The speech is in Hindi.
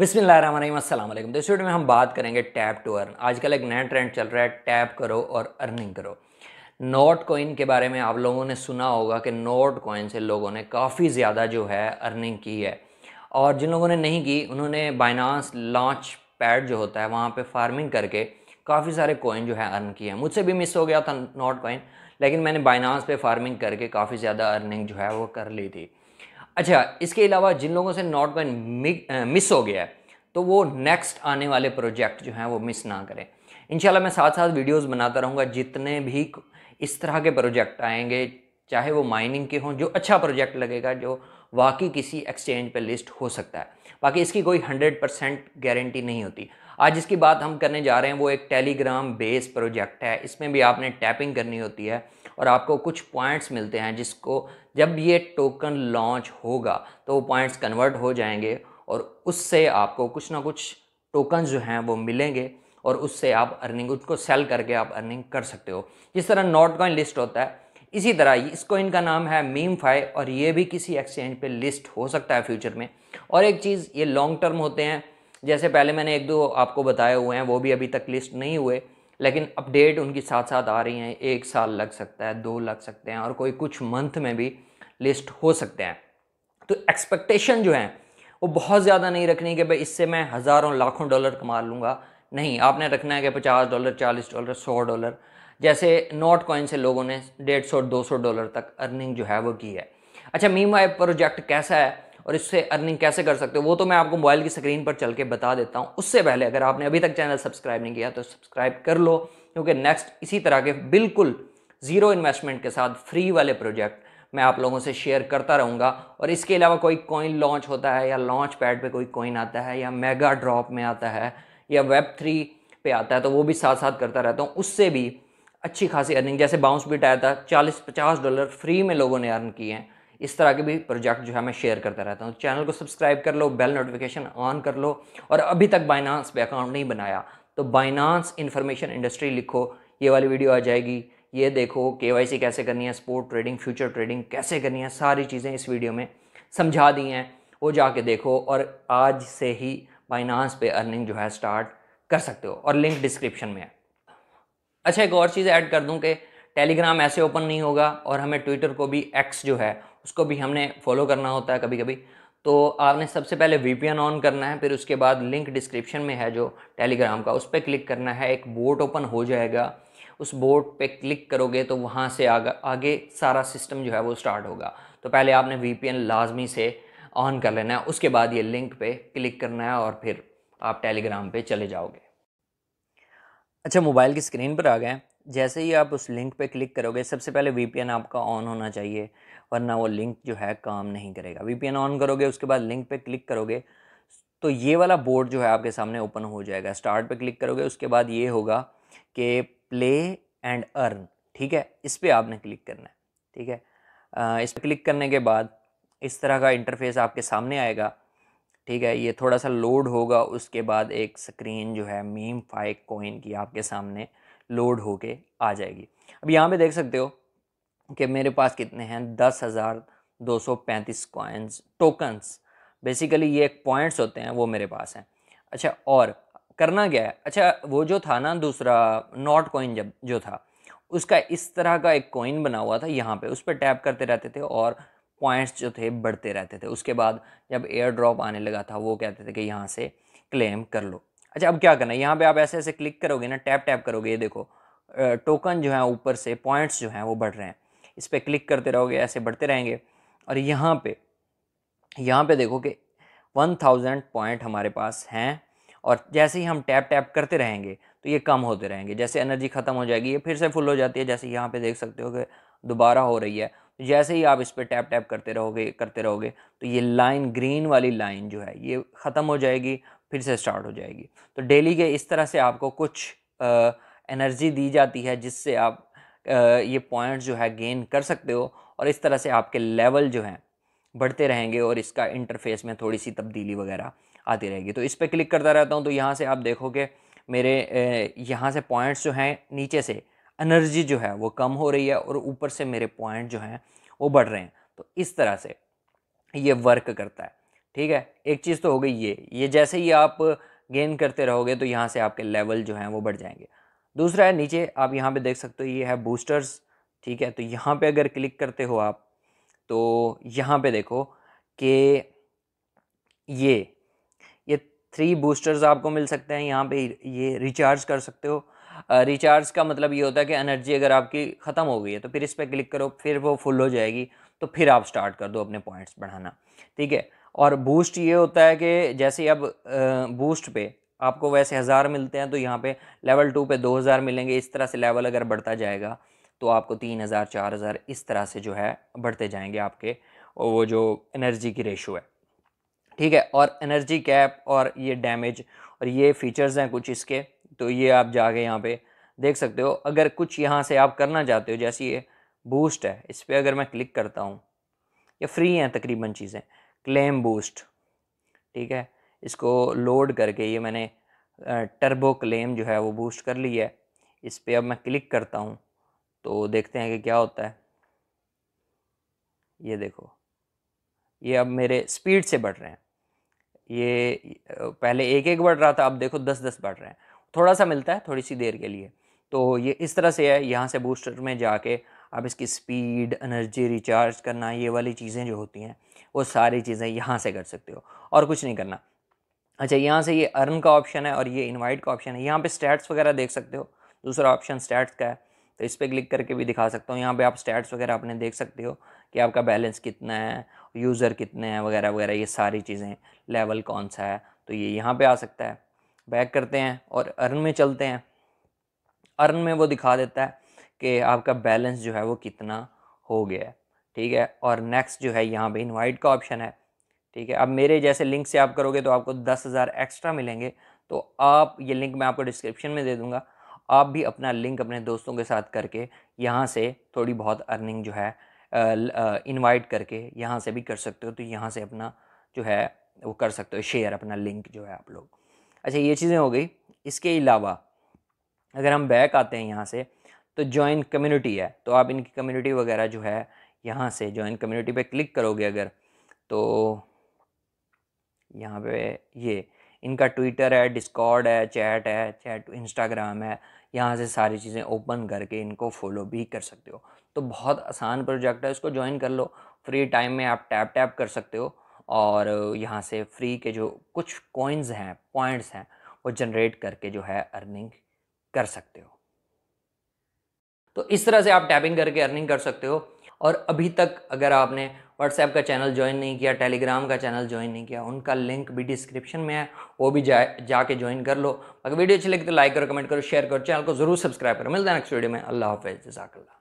बिस्मिल तो में हम बात करेंगे टैप टू अर्न आजकल एक नया ट्रेंड चल रहा है टैप करो और अर्निंग करो नोट कॉइन के बारे में आप लोगों ने सुना होगा कि नोट कॉइन से लोगों ने काफ़ी ज़्यादा जो है अर्निंग की है और जिन लोगों ने नहीं की उन्होंने बाइनास लॉन्च पैड जो होता है वहाँ पर फार्मिंग करके काफ़ी सारे कॉइन जो है अर्न किए हैं मुझसे भी मिस हो गया था नोट कॉइन लेकिन मैंने बाइनास पे फार्मिंग करके काफ़ी ज़्यादा अर्निंग जो है वो कर ली थी अच्छा इसके अलावा जिन लोगों से नॉट वन मिस हो गया है तो वो नेक्स्ट आने वाले प्रोजेक्ट जो हैं वो मिस ना करें इंशाल्लाह मैं साथ साथ वीडियोस बनाता रहूँगा जितने भी इस तरह के प्रोजेक्ट आएंगे चाहे वो माइनिंग के हों जो अच्छा प्रोजेक्ट लगेगा जो वाकई किसी एक्सचेंज पर लिस्ट हो सकता है बाकी इसकी कोई हंड्रेड परसेंट गारंटी नहीं होती आज इसकी बात हम करने जा रहे हैं वो एक टेलीग्राम बेस प्रोजेक्ट है इसमें भी आपने टैपिंग करनी होती है और आपको कुछ पॉइंट्स मिलते हैं जिसको जब ये टोकन लॉन्च होगा तो वो पॉइंट्स कन्वर्ट हो जाएंगे और उससे आपको कुछ ना कुछ टोकन जो हैं वो मिलेंगे और उससे आप अर्निंग उसको सेल करके आप अर्निंग कर सकते हो जिस तरह नॉट कॉइन लिस्ट होता है इसी तरह इसको इनका नाम है मीम फाई और ये भी किसी एक्सचेंज पे लिस्ट हो सकता है फ्यूचर में और एक चीज़ ये लॉन्ग टर्म होते हैं जैसे पहले मैंने एक दो आपको बताए हुए हैं वो भी अभी तक लिस्ट नहीं हुए लेकिन अपडेट उनकी साथ साथ आ रही हैं एक साल लग सकता है दो लग सकते हैं और कोई कुछ मंथ में भी लिस्ट हो सकते हैं तो एक्सपेक्टेशन जो है वो बहुत ज़्यादा नहीं रखनी कि भाई इससे मैं हज़ारों लाखों डॉलर कमा लूँगा नहीं आपने रखना है कि पचास डॉलर चालीस डॉलर सौ डॉलर जैसे नोट कॉइन से लोगों ने डेढ़ सौ दो सौ डॉलर तक अर्निंग जो है वो की है अच्छा मीम वाइब प्रोजेक्ट कैसा है और इससे अर्निंग कैसे कर सकते हो वो तो मैं आपको मोबाइल की स्क्रीन पर चल के बता देता हूँ उससे पहले अगर आपने अभी तक चैनल सब्सक्राइब नहीं किया तो सब्सक्राइब कर लो क्योंकि नेक्स्ट इसी तरह के बिल्कुल ज़ीरो इन्वेस्टमेंट के साथ फ्री वाले प्रोजेक्ट मैं आप लोगों से शेयर करता रहूँगा और इसके अलावा कोई कॉइन लॉन्च होता है या लॉन्च पैड पे कोई कॉइन आता है या मेगा ड्रॉप में आता है या वेब थ्री पे आता है तो वो भी साथ साथ करता रहता हूँ उससे भी अच्छी खासी अर्निंग जैसे बाउंस बीट आया था चालीस पचास डॉलर फ्री में लोगों ने अर्न किए हैं इस तरह के भी प्रोजेक्ट जो है मैं शेयर करता रहता हूँ चैनल को सब्सक्राइब कर लो बेल नोटिफिकेशन ऑन कर लो और अभी तक बाइनांस पे अकाउंट नहीं बनाया तो बाइनांस इन्फॉर्मेशन इंडस्ट्री लिखो ये वाली वीडियो आ जाएगी ये देखो के कैसे करनी है स्पोर्ट ट्रेडिंग फ्यूचर ट्रेडिंग कैसे करनी है सारी चीज़ें इस वीडियो में समझा दी हैं वो जाके देखो और आज से ही बाइनांस पे अर्निंग जो है स्टार्ट कर सकते हो और लिंक डिस्क्रिप्शन में है अच्छा एक और चीज़ ऐड कर दूं कि टेलीग्राम ऐसे ओपन नहीं होगा और हमें ट्विटर को भी एक्स जो है उसको भी हमने फॉलो करना होता है कभी कभी तो आपने सबसे पहले वी ऑन करना है फिर उसके बाद लिंक डिस्क्रिप्शन में है जो टेलीग्राम का उस पर क्लिक करना है एक बोट ओपन हो जाएगा उस बोट पे क्लिक करोगे तो वहाँ से आगे आगे सारा सिस्टम जो है वो स्टार्ट होगा तो पहले आपने वी लाजमी से ऑन कर लेना है उसके बाद ये लिंक पे क्लिक करना है और फिर आप टेलीग्राम पे चले जाओगे अच्छा मोबाइल की स्क्रीन पर आ गए जैसे ही आप उस लिंक पर क्लिक करोगे सबसे पहले वी आपका ऑन होना चाहिए वरना वो लिंक जो है काम नहीं करेगा वी ऑन करोगे उसके बाद लिंक पर क्लिक करोगे तो ये वाला बोर्ड जो है आपके सामने ओपन हो जाएगा स्टार्ट पे क्लिक करोगे उसके बाद ये होगा कि प्ले एंड अर्न ठीक है इस पर आपने क्लिक करना है ठीक है इस पर क्लिक करने के बाद इस तरह का इंटरफेस आपके सामने आएगा ठीक है ये थोड़ा सा लोड होगा उसके बाद एक स्क्रीन जो है मीम फाइक कोइन की आपके सामने लोड होके आ जाएगी अब यहाँ पे देख सकते हो कि मेरे पास कितने हैं दस हज़ार दो सौ पैंतीस कॉइन्स टोकन्स बेसिकली ये एक पॉइंट्स होते हैं वो मेरे पास हैं अच्छा और करना क्या है अच्छा वो जो था ना दूसरा नॉट कॉइन जब जो था उसका इस तरह का एक कॉइन बना हुआ था यहाँ पे उस पर टैप करते रहते थे और पॉइंट्स जो थे बढ़ते रहते थे उसके बाद जब एयर ड्रॉप आने लगा था वो कहते थे कि यहाँ से क्लेम कर लो अच्छा अब क्या करना है यहाँ पे आप ऐसे ऐसे क्लिक करोगे ना टैप टैप करोगे ये देखो टोकन जो है ऊपर से पॉइंट्स जो हैं वो बढ़ रहे हैं इस पर क्लिक करते रहोगे ऐसे बढ़ते रहेंगे और यहाँ पे यहाँ पे देखो कि वन थाउजेंड पॉइंट हमारे पास हैं और जैसे ही हम टैप टैप करते रहेंगे तो ये कम होते रहेंगे जैसे एनर्जी ख़त्म हो जाएगी ये फिर से फुल हो जाती है जैसे यहाँ पे देख सकते हो कि दोबारा हो रही है जैसे ही आप इस पर टैप टैप करते रहोगे करते रहोगे तो ये लाइन ग्रीन वाली लाइन जो है ये ख़त्म हो जाएगी फिर से स्टार्ट हो जाएगी तो डेली के इस तरह से आपको कुछ आ, एनर्जी दी जाती है जिससे आप आ, ये पॉइंट्स जो है गेन कर सकते हो और इस तरह से आपके लेवल जो हैं बढ़ते रहेंगे और इसका इंटरफेस में थोड़ी सी तब्दीली वगैरह आती रहेगी तो इस पर क्लिक करता रहता हूँ तो यहाँ से आप देखोगे मेरे यहाँ से पॉइंट्स जो हैं नीचे से एनर्जी जो है वो कम हो रही है और ऊपर से मेरे पॉइंट जो हैं वो बढ़ रहे हैं तो इस तरह से ये वर्क करता है ठीक है एक चीज़ तो हो गई ये ये जैसे ही आप गेन करते रहोगे तो यहाँ से आपके लेवल जो हैं वो बढ़ जाएंगे दूसरा है नीचे आप यहाँ पे देख सकते हो ये है बूस्टर्स ठीक है तो यहाँ पे अगर क्लिक करते हो आप तो यहाँ पे देखो कि ये ये थ्री बूस्टर्स आपको मिल सकते हैं यहाँ पे ये रिचार्ज कर सकते हो रिचार्ज का मतलब ये होता है कि एनर्जी अगर आपकी ख़त्म हो गई है तो फिर इस पर क्लिक करो फिर वो फुल हो जाएगी तो फिर आप स्टार्ट कर दो अपने पॉइंट्स बढ़ाना ठीक है और बूस्ट ये होता है कि जैसे अब बूस्ट पे आपको वैसे हज़ार मिलते हैं तो यहाँ पे लेवल टू पे दो हज़ार मिलेंगे इस तरह से लेवल अगर बढ़ता जाएगा तो आपको तीन हज़ार चार हज़ार इस तरह से जो है बढ़ते जाएंगे आपके वो जो एनर्जी की रेशो है ठीक है और एनर्जी कैप और ये डैमेज और ये फीचर्स हैं कुछ इसके तो ये आप जाके यहाँ पे देख सकते हो अगर कुछ यहाँ से आप करना चाहते हो जैसे ये बूस्ट है इस पर अगर मैं क्लिक करता हूँ ये फ्री हैं तकरीबन चीज़ें क्लेम बूस्ट ठीक है इसको लोड करके ये मैंने टर्बो क्लेम जो है वो बूस्ट कर लिया है इस पर अब मैं क्लिक करता हूँ तो देखते हैं कि क्या होता है ये देखो ये अब मेरे स्पीड से बढ़ रहे हैं ये पहले एक एक बढ़ रहा था अब देखो दस दस बढ़ रहे हैं थोड़ा सा मिलता है थोड़ी सी देर के लिए तो ये इस तरह से है यहाँ से बूस्टर में जाके आप इसकी स्पीड एनर्जी रिचार्ज करना ये वाली चीज़ें जो होती हैं वो सारी चीज़ें यहाँ से कर सकते हो और कुछ नहीं करना अच्छा यहाँ से ये अर्न का ऑप्शन है और ये इनवाइट का ऑप्शन है यहाँ पे स्टैट्स वगैरह देख सकते हो दूसरा ऑप्शन स्टैट्स का है तो इस पर क्लिक करके भी दिखा सकता हूँ यहाँ पे आप स्टैट्स वगैरह अपने देख सकते हो कि आपका बैलेंस कितना है यूज़र कितने हैं वगैरह वगैरह ये सारी चीज़ें लेवल कौन सा है तो ये यहाँ पर आ सकता है बैक करते हैं और अर्न में चलते हैं अर्न में वो दिखा देता है कि आपका बैलेंस जो है वो कितना हो गया है ठीक है और नेक्स्ट जो है यहाँ पे इनवाइट का ऑप्शन है ठीक है अब मेरे जैसे लिंक से आप करोगे तो आपको दस हज़ार एक्स्ट्रा मिलेंगे तो आप ये लिंक मैं आपको डिस्क्रिप्शन में दे दूँगा आप भी अपना लिंक अपने दोस्तों के साथ करके यहाँ से थोड़ी बहुत अर्निंग जो है इन्वाइट करके यहाँ से भी कर सकते हो तो यहाँ से अपना जो है वो कर सकते हो शेयर अपना लिंक जो है आप लोग अच्छा ये चीज़ें हो गई इसके अलावा अगर हम बैक आते हैं यहाँ से तो जॉइन कम्युनिटी है तो आप इनकी कम्युनिटी वगैरह जो है यहाँ से जॉइन कम्युनिटी पे क्लिक करोगे अगर तो यहाँ पे ये इनका ट्विटर है डिस्कॉर्ड है चैट है चैट इंस्टाग्राम है यहाँ से सारी चीज़ें ओपन करके इनको फॉलो भी कर सकते हो तो बहुत आसान प्रोजेक्ट है इसको ज्वाइन कर लो फ्री टाइम में आप टैप टैप कर सकते हो और यहाँ से फ्री के जो कुछ कॉइन्स हैं पॉइंट्स हैं वो जनरेट करके जो है अर्निंग कर सकते हो तो इस तरह से आप टैपिंग करके अर्निंग कर सकते हो और अभी तक अगर आपने व्हाट्सएप का चैनल ज्वाइन नहीं किया टेलीग्राम का चैनल ज्वाइन नहीं किया उनका लिंक भी डिस्क्रिप्शन में है वो भी जा जाके ज्वाइन कर लो अगर वीडियो अच्छी लगी तो लाइक करो कमेंट करो शेयर करो चैनल को जरूर सब्सक्राइब करो मिलता है नेक्स्ट वीडियो में अल्लाह हाफ़ जजाकल्ला